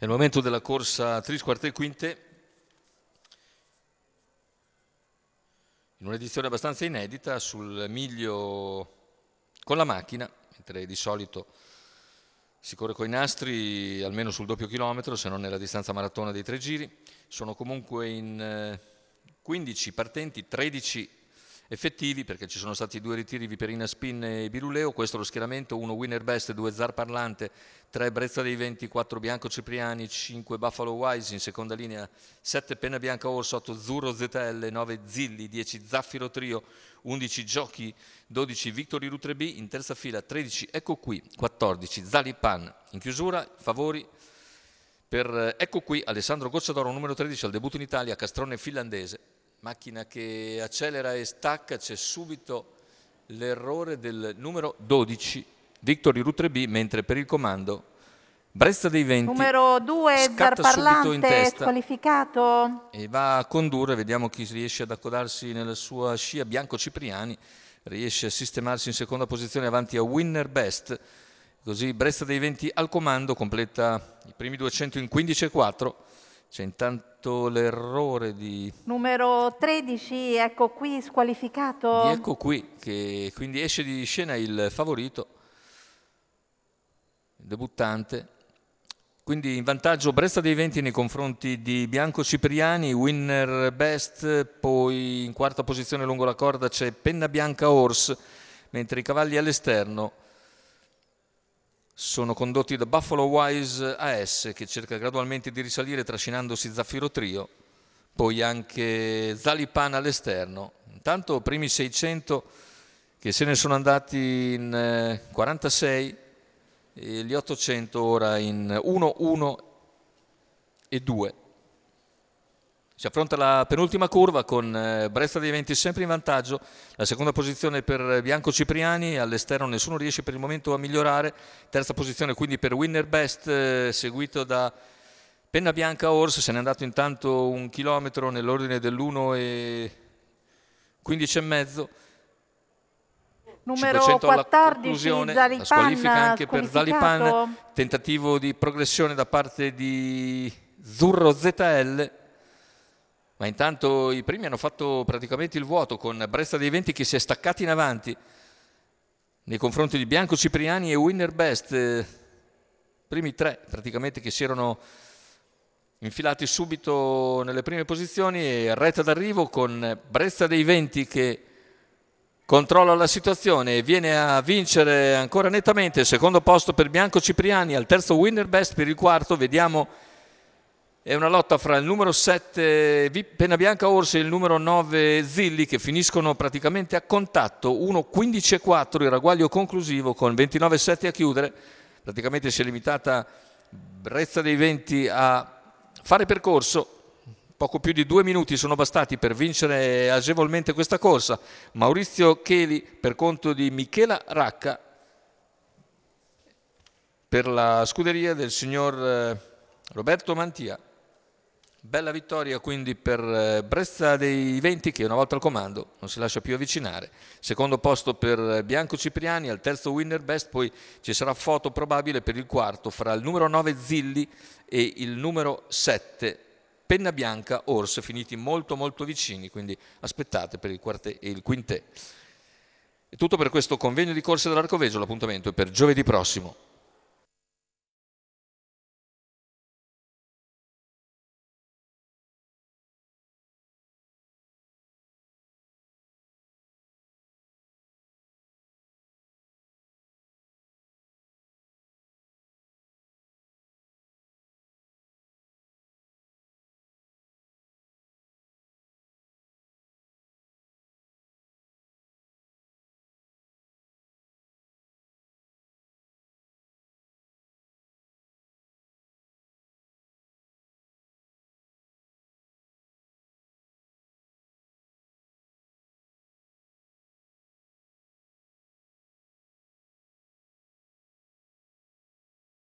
nel momento della corsa tris, quarte e quinte, in un'edizione abbastanza inedita sul miglio con la macchina, mentre di solito si corre con i nastri almeno sul doppio chilometro, se non nella distanza maratona dei tre giri, sono comunque in 15 eh, partenti, 13 effettivi perché ci sono stati due ritiri Viperina Spin e Biruleo, questo è lo schieramento, uno Winner Best, due Zar Parlante, tre Brezza dei Venti, quattro Bianco Cipriani, cinque Buffalo Wise in seconda linea, sette Penna Bianca Orso, otto Zurro ZL, nove Zilli, dieci Zaffiro Trio, undici Giochi, dodici Victory Rutrebi, in terza fila tredici Ecco Qui, quattordici Zalipan, in chiusura Favori per eh, Ecco Qui, Alessandro Gozzadoro, numero 13 al debutto in Italia, Castrone finlandese, macchina che accelera e stacca, c'è subito l'errore del numero 12, Victory Rutre B, mentre per il comando Brezza dei Venti numero 2, Zarparlante, in testa squalificato. E va a condurre, vediamo chi riesce ad accodarsi nella sua scia, Bianco Cipriani riesce a sistemarsi in seconda posizione avanti a Winner Best, così Brezza dei Venti al comando completa i primi 200 in 15 e 4. C'è intanto l'errore di... Numero 13, ecco qui, squalificato. Di ecco qui, che quindi esce di scena il favorito, il debuttante. Quindi in vantaggio Bresta dei Venti nei confronti di Bianco Cipriani, winner best, poi in quarta posizione lungo la corda c'è Penna Bianca Ors, mentre i cavalli all'esterno sono condotti da Buffalo Wise AS che cerca gradualmente di risalire trascinandosi Zaffiro Trio, poi anche Zalipan all'esterno. Intanto primi 600 che se ne sono andati in 46 eh, e gli 800 ora in 1-1 e 2. Si affronta la penultima curva con eh, Brezza dei Venti sempre in vantaggio, la seconda posizione per Bianco Cipriani, all'esterno nessuno riesce per il momento a migliorare, terza posizione quindi per Winner Best eh, seguito da Penna Bianca Ors, se n'è andato intanto un chilometro nell'ordine dell'1 e 15 e mezzo. Numero 14 Zalipan, la squalifica anche per Zalipan, tentativo di progressione da parte di Zurro ZL ma intanto i primi hanno fatto praticamente il vuoto con Brezza dei Venti che si è staccati in avanti nei confronti di Bianco Cipriani e Winner Best, eh, primi tre praticamente che si erano infilati subito nelle prime posizioni e retta d'arrivo con Brezza dei Venti che controlla la situazione e viene a vincere ancora nettamente, secondo posto per Bianco Cipriani, al terzo Winner Best per il quarto, vediamo è una lotta fra il numero 7 Bianca Orsi e il numero 9 Zilli che finiscono praticamente a contatto 1-15-4 il ragguaglio conclusivo con 29-7 a chiudere. Praticamente si è limitata Brezza dei Venti a fare percorso. Poco più di due minuti sono bastati per vincere agevolmente questa corsa. Maurizio Cheli per conto di Michela Racca per la scuderia del signor eh, Roberto Mantia. Bella vittoria quindi per eh, Brezza dei Venti che una volta al comando non si lascia più avvicinare. Secondo posto per Bianco Cipriani, al terzo winner best, poi ci sarà foto probabile per il quarto fra il numero 9 Zilli e il numero 7 Penna Bianca Ors, finiti molto molto vicini, quindi aspettate per il, quarte, il quintè. È tutto per questo convegno di corse dell'Arcoveggio, l'appuntamento è per giovedì prossimo.